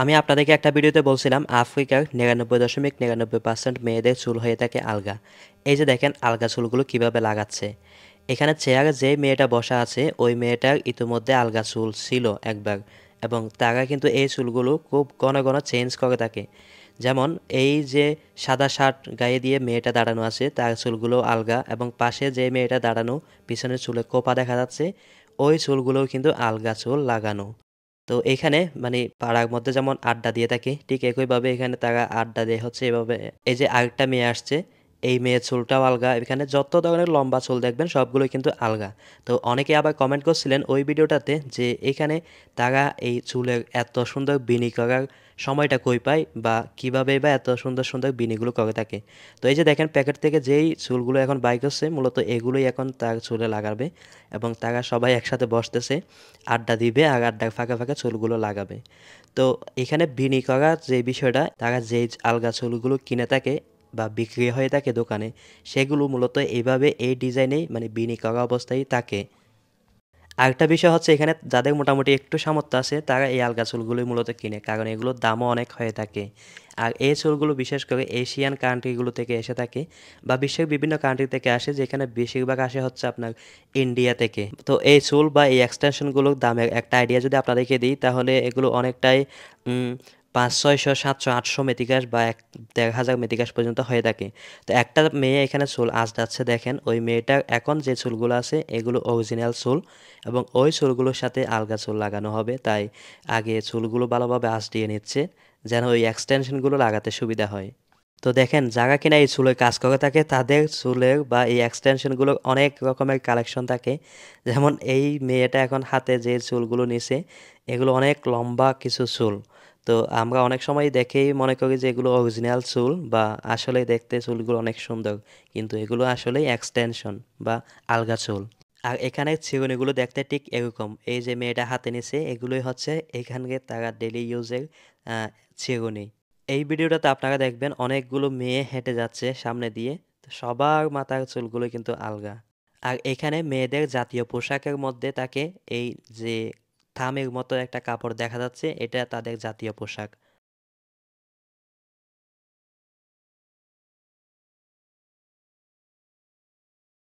আমি আপনাদেরকে একটা ভিডিওতে বলছিলাম আফ্রিকার নিরানব্বই দশমিক নিরানব্বই পার্সেন্ট মেয়েদের চুল হয়ে থাকে আলগা এই যে দেখেন আলগা চুলগুলো কিভাবে লাগাচ্ছে এখানে চেয়ারে যে মেয়েটা বসা আছে ওই মেয়েটার ইতিমধ্যে আলগা চুল ছিল একবার এবং তারা কিন্তু এই চুলগুলো খুব ঘন ঘন চেঞ্জ করে থাকে যেমন এই যে সাদা শার্ট গায়ে দিয়ে মেয়েটা দাঁড়ানো আছে তার চুলগুলো আলগা এবং পাশে যে মেয়েটা দাঁড়ানো পিছনের চুলে কোপা দেখা যাচ্ছে ওই চুলগুলোও কিন্তু আলগা চুল লাগানো তো এখানে মানে পাড়ার মধ্যে যেমন আড্ডা দিয়ে থাকে ঠিক একইভাবে এখানে তারা আড্ডা দেয় হচ্ছে এভাবে এই যে আরেকটা মেয়ে আসছে এই মেয়ের চুলটাও আলগা এখানে যত ধরনের লম্বা চুল দেখবেন সবগুলোই কিন্তু আলগা তো অনেকে আবার কমেন্ট করছিলেন ওই ভিডিওটাতে যে এখানে তারা এই চুলের এত সুন্দর বিনি করার সময়টা কই পায় বা কিভাবে বা এত সুন্দর সুন্দর বিনিগুলো করে থাকে তো এই যে দেখেন প্যাকেট থেকে যেই চুলগুলো এখন বাই করছে মূলত এগুলোই এখন তার চুলে লাগাবে এবং তারা সবাই একসাথে বসতেছে আড্ডা দিবে আর আড্ডা ফাঁকা ফাঁকা চুলগুলো লাগাবে তো এখানে বিনি করার যে বিষয়টা তারা যেই আলগা চুলগুলো কিনে থাকে বা বিক্রি হয়ে থাকে দোকানে সেগুলো মূলত এইভাবে এই ডিজাইনেই মানে বিনি করা অবস্থায় থাকে আরেকটা বিষয় হচ্ছে এখানে যাদের মোটামুটি একটু সামর্থ্য আছে তারা এই আলগা চুলগুলোই মূলত কিনে কারণ এগুলোর দামও অনেক হয়ে থাকে আর এই চুলগুলো বিশেষ করে এশিয়ান কান্ট্রিগুলো থেকে এসে থাকে বা বিশ্বের বিভিন্ন কান্ট্রি থেকে আসে যেখানে বেশিরভাগ আসে হচ্ছে আপনার ইন্ডিয়া থেকে তো এই চুল বা এই এক্সটেনশনগুলোর দামের একটা আইডিয়া যদি আপনাদেরকে দিই তাহলে এগুলো অনেকটাই পাঁচ ছয়শো সাতশো আটশো মেতিকাস বা এক দেড় হাজার মেতিকাস পর্যন্ত হয়ে থাকে তো একটা মেয়ে এখানে চুল আজ যাচ্ছে দেখেন ওই মেয়েটার এখন যে চুলগুলো আছে এগুলো অরিজিনাল চুল এবং ওই চুলগুলোর সাথে আলগা চুল লাগানো হবে তাই আগে চুলগুলো ভালোভাবে আঁচ দিয়ে নিচ্ছে যেন ওই এক্সটেনশনগুলো লাগাতে সুবিধা হয় তো দেখেন যারা কিনা এই চুলের কাজ করে থাকে তাদের চুলের বা এই এক্সটেনশনগুলোর অনেক রকমের কালেকশন থাকে যেমন এই মেয়েটা এখন হাতে যে চুলগুলো নিছে এগুলো অনেক লম্বা কিছু চুল তো আমরা অনেক সময় দেখেই মনে করি যে এগুলো অরিজিনাল চুল বা আসলে দেখতে চুলগুলো অনেক সুন্দর কিন্তু এগুলো আসলে এক্সটেনশন বা আলগা চুল আর এখানে চিরুনিগুলো দেখতে ঠিক এরকম এই যে মেয়েটা হাতে নিছে এগুলোই হচ্ছে এখানকে তারা ডেলি ইউজের চিরুনি এই ভিডিওটাতে আপনারা দেখবেন অনেকগুলো মেয়ে হেঁটে যাচ্ছে সামনে দিয়ে সবার মাথার চুলগুলো কিন্তু আলগা আর এখানে মেয়েদের জাতীয় পোশাকের মধ্যে তাকে এই যে থামের মতো একটা কাপড় দেখা যাচ্ছে এটা তাদের জাতীয় পোশাক